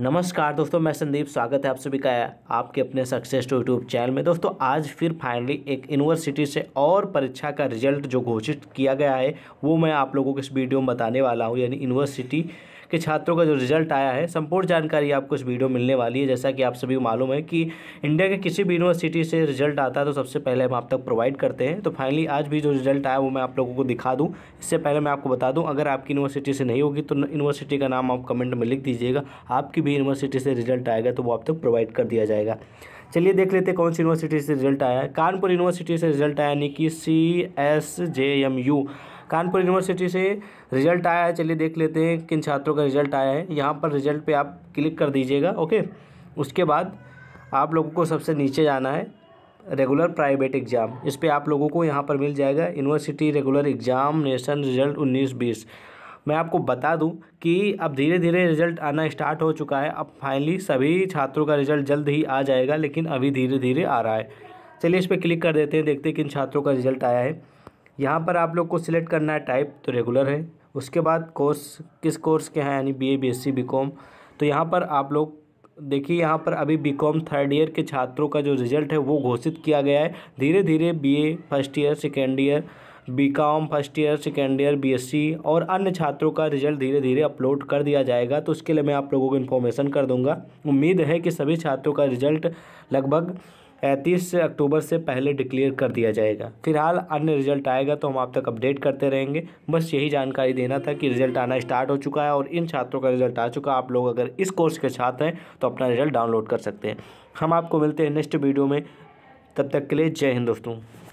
नमस्कार दोस्तों मैं संदीप स्वागत है आप सभी का आपके अपने सक्सेस टू यूट्यूब चैनल में दोस्तों आज फिर फाइनली एक यूनिवर्सिटी से और परीक्षा का रिजल्ट जो घोषित किया गया है वो मैं आप लोगों को इस वीडियो में बताने वाला हूँ यानी यूनिवर्सिटी के छात्रों का जो रिजल्ट आया है संपूर्ण जानकारी आपको इस वीडियो मिलने वाली है जैसा कि आप सभी को मालूम है कि इंडिया के किसी भी यूनिवर्सिटी से रिजल्ट आता है तो सबसे पहले हम आप तक प्रोवाइड करते हैं तो फाइनली आज भी जो रिजल्ट आया वो मैं आप लोगों को दिखा दूँ इससे पहले मैं आपको बता दूँ अगर आपकी यूनिवर्सिटी से नहीं होगी तो यूनिवर्सिटी का नाम आप कमेंट में लिख दीजिएगा आपकी भी यूनिवर्सिटी से रिजल्ट आएगा तो वो आप तक प्रोवाइड कर दिया जाएगा चलिए देख लेते हैं कौन सी यूनिवर्सिटी से रिजल्ट आया है कानपुर यूनिवर्सिटी से रिजल्ट आया यानी कि C S J M U Kanpur university से रिजल्ट आया है चलिए देख लेते हैं किन छात्रों का रिजल्ट आया है यहाँ पर रिजल्ट पे आप क्लिक कर दीजिएगा ओके उसके बाद आप लोगों को सबसे नीचे जाना है रेगुलर प्राइवेट एग्ज़ाम इस पर आप लोगों को यहाँ पर मिल जाएगा university regular examination result उन्नीस बीस मैं आपको बता दूं कि अब धीरे धीरे रिजल्ट आना स्टार्ट हो चुका है अब फाइनली सभी छात्रों का रिजल्ट जल्द ही आ जाएगा लेकिन अभी धीरे धीरे आ रहा है चलिए इस पर क्लिक कर देते हैं देखते हैं किन छात्रों का रिजल्ट आया है यहाँ पर आप लोग को सिलेक्ट करना है टाइप तो रेगुलर है उसके बाद कोर्स किस कोर्स के हैं यानी B A B S C B com तो यहाँ पर आप लोग देखिए यहाँ पर अभी बी कॉम थर्ड ईयर के छात्रों का जो रिजल्ट है वो घोषित किया गया है धीरे धीरे B A first year second year BCom first year second year BSc और अन्य छात्रों का रिजल्ट धीरे धीरे अपलोड कर दिया जाएगा तो उसके लिए मैं आप लोगों को इन्फॉर्मेशन कर दूंगा उम्मीद है कि सभी छात्रों का रिजल्ट लगभग पैंतीस अक्टूबर से पहले डिक्लेयर कर दिया जाएगा फिलहाल अन्य रिजल्ट आएगा तो हम आप तक अपडेट करते रहेंगे बस यही जानकारी देना था कि रिजल्ट आना स्टार्ट हो चुका है और इन छात्रों का रिजल्ट आ चुका है आप लोग अगर इस कोर्स के छात्र हैं तो अपना रिजल्ट डाउनलोड कर सकते हैं हम आपको मिलते हैं नेक्स्ट वीडियो में तब तक के लिए जय हिंद दोस्तों